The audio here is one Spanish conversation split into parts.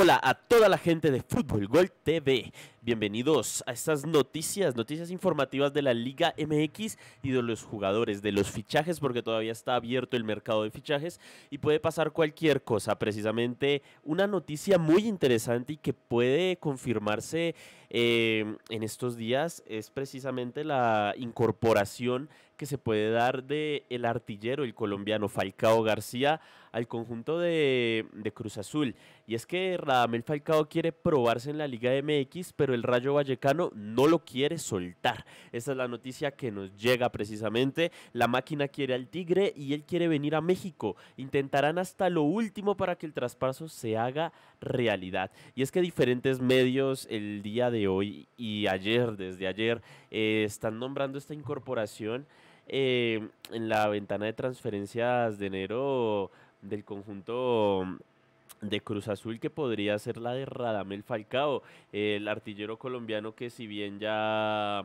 Hola a toda la gente de Fútbol Gol TV. Bienvenidos a estas noticias, noticias informativas de la Liga MX y de los jugadores, de los fichajes, porque todavía está abierto el mercado de fichajes y puede pasar cualquier cosa. Precisamente una noticia muy interesante y que puede confirmarse eh, en estos días es precisamente la incorporación que se puede dar del el artillero, el colombiano Falcao García, al conjunto de, Cruz Azul. Y es que Radamel Falcao quiere probarse en la Liga MX, pero el Rayo Vallecano no lo quiere soltar. Esa es la noticia que nos llega precisamente. La máquina quiere al Tigre y él quiere venir a México. Intentarán hasta lo último para que el traspaso se haga realidad. Y es que diferentes medios el día de hoy y ayer, desde ayer, eh, están nombrando esta incorporación eh, en la ventana de transferencias de enero del conjunto de Cruz Azul que podría ser la de Radamel Falcao, el artillero colombiano que si bien ya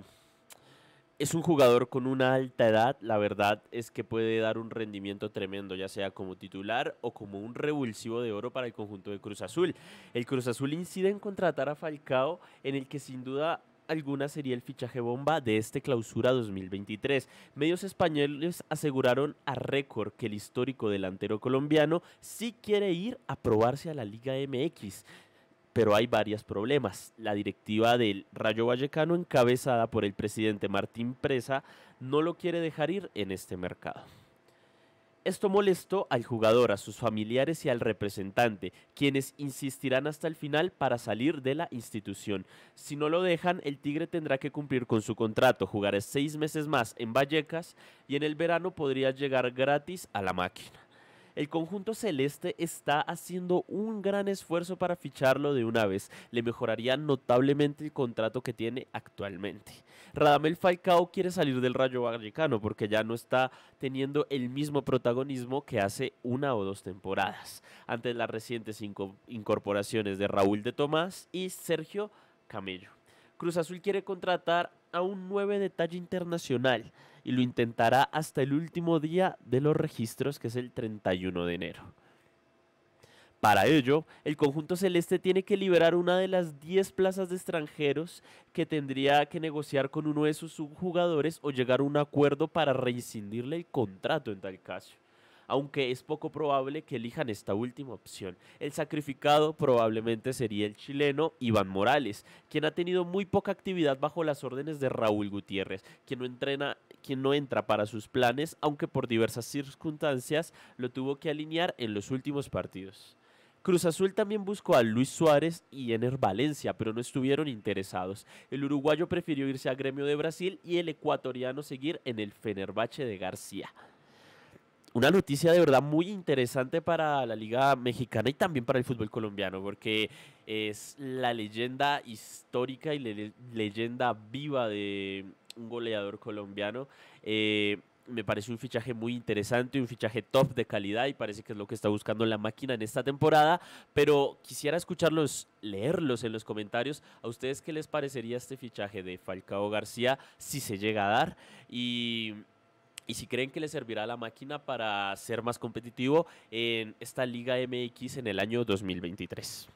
es un jugador con una alta edad, la verdad es que puede dar un rendimiento tremendo, ya sea como titular o como un revulsivo de oro para el conjunto de Cruz Azul. El Cruz Azul incide en contratar a Falcao, en el que sin duda alguna sería el fichaje bomba de este clausura 2023. Medios españoles aseguraron a récord que el histórico delantero colombiano sí quiere ir a probarse a la Liga MX. Pero hay varios problemas. La directiva del Rayo Vallecano, encabezada por el presidente Martín Presa, no lo quiere dejar ir en este mercado. Esto molestó al jugador, a sus familiares y al representante, quienes insistirán hasta el final para salir de la institución. Si no lo dejan, el Tigre tendrá que cumplir con su contrato, jugará seis meses más en Vallecas y en el verano podría llegar gratis a la máquina el conjunto celeste está haciendo un gran esfuerzo para ficharlo de una vez. Le mejoraría notablemente el contrato que tiene actualmente. Radamel Falcao quiere salir del Rayo Vallecano porque ya no está teniendo el mismo protagonismo que hace una o dos temporadas. Ante las recientes incorporaciones de Raúl de Tomás y Sergio Camello. Cruz Azul quiere contratar a un 9 de talla internacional y lo intentará hasta el último día de los registros, que es el 31 de enero. Para ello, el conjunto celeste tiene que liberar una de las 10 plazas de extranjeros que tendría que negociar con uno de sus subjugadores o llegar a un acuerdo para rescindirle el contrato en tal caso aunque es poco probable que elijan esta última opción. El sacrificado probablemente sería el chileno Iván Morales, quien ha tenido muy poca actividad bajo las órdenes de Raúl Gutiérrez, quien no entrena quien no entra para sus planes, aunque por diversas circunstancias lo tuvo que alinear en los últimos partidos. Cruz Azul también buscó a Luis Suárez y Ener Valencia, pero no estuvieron interesados. El uruguayo prefirió irse a Gremio de Brasil y el ecuatoriano seguir en el Fenerbahce de García una noticia de verdad muy interesante para la Liga Mexicana y también para el fútbol colombiano, porque es la leyenda histórica y leyenda viva de un goleador colombiano. Eh, me parece un fichaje muy interesante, un fichaje top de calidad y parece que es lo que está buscando la máquina en esta temporada, pero quisiera escucharlos, leerlos en los comentarios. ¿A ustedes qué les parecería este fichaje de Falcao García si se llega a dar? Y y si creen que le servirá la máquina para ser más competitivo en esta Liga MX en el año 2023.